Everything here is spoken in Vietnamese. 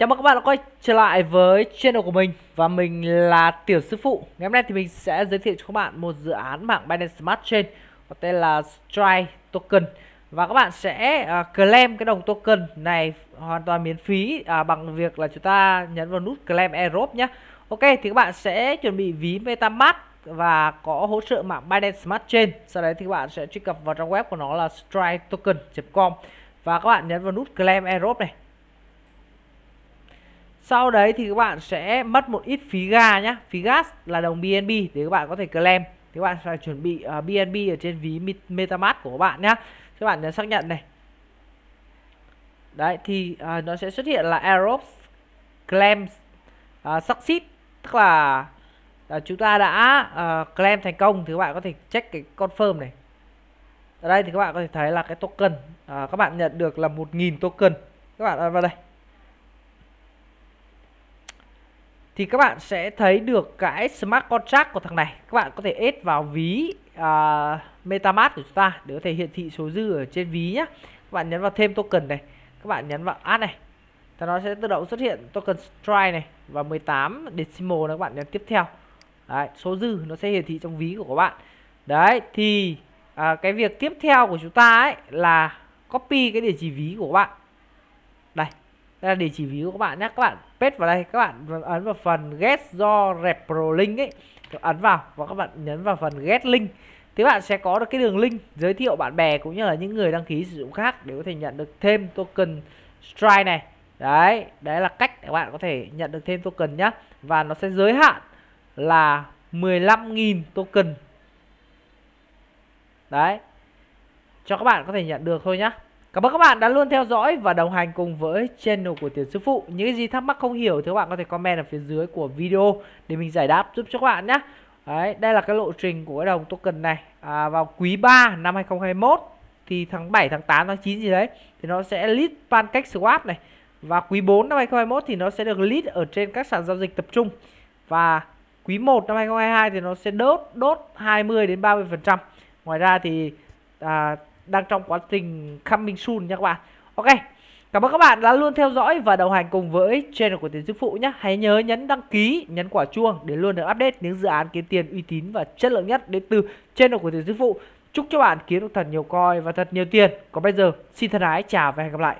Chào mừng các bạn đã quay trở lại với channel của mình và mình là Tiểu Sư Phụ. Ngày hôm nay thì mình sẽ giới thiệu cho các bạn một dự án mạng Binance Smart Chain có tên là Strike Token và các bạn sẽ uh, claim cái đồng token này hoàn toàn miễn phí uh, bằng việc là chúng ta nhấn vào nút claim Europe nhé. Ok thì các bạn sẽ chuẩn bị ví MetaMask và có hỗ trợ mạng Binance Smart Chain. Sau đấy thì các bạn sẽ truy cập vào trang web của nó là striketoken.com và các bạn nhấn vào nút claim Europe này sau đấy thì các bạn sẽ mất một ít phí ga nhé phí gas là đồng BNB để các bạn có thể claim thì các bạn phải chuẩn bị uh, ờ, BNB ở trên ví MetaMask của các bạn nhé các bạn nhấn xác nhận này đấy thì uh, nó sẽ xuất hiện là Aerox claim uh, ờ, succeed tức là uh, chúng ta đã uh, claim thành công thì các bạn có thể check cái confirm này ở đây thì các bạn có thể thấy là cái token uh, các bạn nhận được là 1.000 token các bạn vào đây thì các bạn sẽ thấy được cái smart contract của thằng này các bạn có thể ép vào ví uh, metamask của chúng ta để có thể hiện thị số dư ở trên ví nhé. các bạn nhấn vào thêm token này các bạn nhấn vào add này thì nó sẽ tự động xuất hiện token strike này và 18 decimal đó các bạn nhấn tiếp theo đấy, số dư nó sẽ hiển thị trong ví của các bạn đấy thì à, cái việc tiếp theo của chúng ta ấy là copy cái địa chỉ ví của các bạn là địa chỉ ví của các bạn nhé các bạn paste vào đây các bạn ấn vào phần get do repro link ấy ấn vào và các bạn nhấn vào phần get link thì bạn sẽ có được cái đường link giới thiệu bạn bè cũng như là những người đăng ký sử dụng khác để có thể nhận được thêm token strike này đấy đấy là cách để bạn có thể nhận được thêm token nhá và nó sẽ giới hạn là 15.000 token đấy cho các bạn có thể nhận được thôi nhá Cảm ơn các bạn đã luôn theo dõi và đồng hành cùng với channel của Tiền Sư Phụ. Những cái gì thắc mắc không hiểu thì các bạn có thể comment ở phía dưới của video để mình giải đáp giúp cho các bạn nhé. Đấy, đây là cái lộ trình của cái đồng token này. À, vào quý 3 năm 2021 thì tháng 7, tháng 8, tháng 9 gì đấy thì nó sẽ list pancake swap này. Và quý 4 năm 2021 thì nó sẽ được list ở trên các sàn giao dịch tập trung. Và quý 1 năm 2022 thì nó sẽ đốt đốt 20 đến 30%. Ngoài ra thì à, đang trong quá trình coming soon nha các bạn ok Cảm ơn các bạn đã luôn theo dõi và đồng hành cùng với channel của Tiến Sư Phụ nhé. Hãy nhớ nhấn đăng ký, nhấn quả chuông để luôn được update những dự án kiếm tiền uy tín và chất lượng nhất đến từ channel của Tiến Sư Phụ. Chúc cho bạn kiếm được thật nhiều coi và thật nhiều tiền. Còn bây giờ, xin thân ái, chào và hẹn gặp lại.